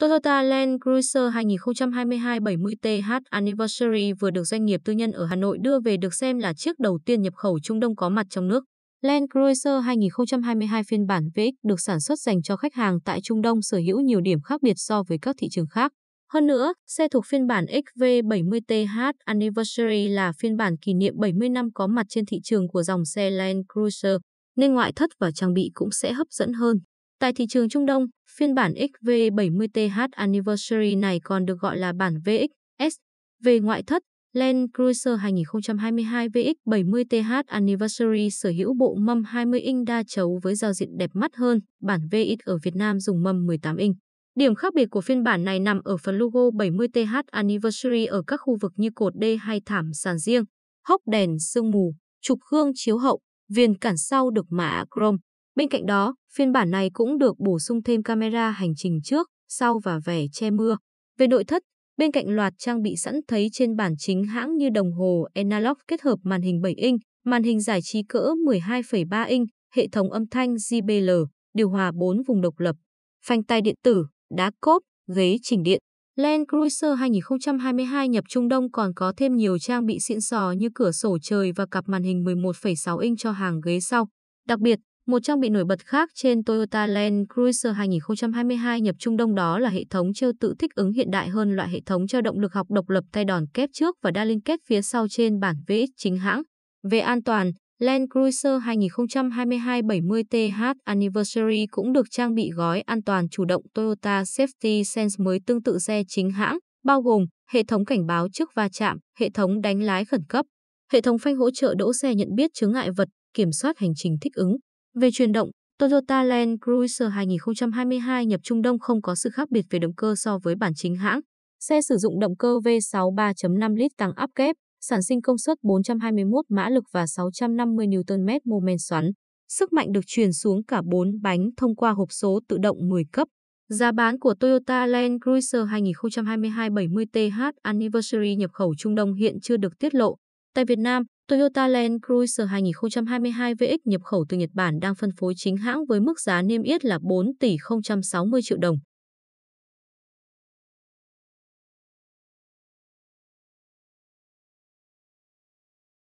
Toyota Land Cruiser 2022 70TH Anniversary vừa được doanh nghiệp tư nhân ở Hà Nội đưa về được xem là chiếc đầu tiên nhập khẩu Trung Đông có mặt trong nước. Land Cruiser 2022 phiên bản VX được sản xuất dành cho khách hàng tại Trung Đông sở hữu nhiều điểm khác biệt so với các thị trường khác. Hơn nữa, xe thuộc phiên bản XV70TH Anniversary là phiên bản kỷ niệm 70 năm có mặt trên thị trường của dòng xe Land Cruiser, nên ngoại thất và trang bị cũng sẽ hấp dẫn hơn. Tại thị trường Trung Đông, phiên bản XV70TH Anniversary này còn được gọi là bản VXS. Về ngoại thất, Land Cruiser 2022 VX70TH Anniversary sở hữu bộ mâm 20 inch đa chấu với giao diện đẹp mắt hơn, bản VX ở Việt Nam dùng mâm 18 inch. Điểm khác biệt của phiên bản này nằm ở phần logo 70TH Anniversary ở các khu vực như cột D hay thảm sàn riêng, hốc đèn sương mù, trục gương chiếu hậu, viền cản sau được mạ chrome. Bên cạnh đó, phiên bản này cũng được bổ sung thêm camera hành trình trước, sau và vẻ che mưa. Về nội thất, bên cạnh loạt trang bị sẵn thấy trên bản chính hãng như đồng hồ analog kết hợp màn hình 7 inch, màn hình giải trí cỡ 12,3 inch, hệ thống âm thanh JBL, điều hòa 4 vùng độc lập, phanh tay điện tử, đá cốp, ghế chỉnh điện. Land Cruiser 2022 nhập Trung Đông còn có thêm nhiều trang bị xịn sò như cửa sổ trời và cặp màn hình 11,6 inch cho hàng ghế sau. Đặc biệt, một trang bị nổi bật khác trên Toyota Land Cruiser 2022 nhập Trung Đông đó là hệ thống treo tự thích ứng hiện đại hơn loại hệ thống treo động lực học độc lập tay đòn kép trước và đa liên kết phía sau trên bản VX chính hãng. Về an toàn, Land Cruiser 2022 70TH Anniversary cũng được trang bị gói an toàn chủ động Toyota Safety Sense mới tương tự xe chính hãng, bao gồm hệ thống cảnh báo trước va chạm, hệ thống đánh lái khẩn cấp, hệ thống phanh hỗ trợ đỗ xe nhận biết chướng ngại vật, kiểm soát hành trình thích ứng. Về chuyển động, Toyota Land Cruiser 2022 nhập Trung Đông không có sự khác biệt về động cơ so với bản chính hãng. Xe sử dụng động cơ V6 3.5 lít tăng áp kép, sản sinh công suất 421 mã lực và 650 Nm mô men xoắn. Sức mạnh được truyền xuống cả 4 bánh thông qua hộp số tự động 10 cấp. Giá bán của Toyota Land Cruiser 2022 70TH Anniversary nhập khẩu Trung Đông hiện chưa được tiết lộ. Tại Việt Nam, Toyota Land Cruiser 2022 VX nhập khẩu từ Nhật Bản đang phân phối chính hãng với mức giá niêm yết là 4 tỷ 060 triệu đồng.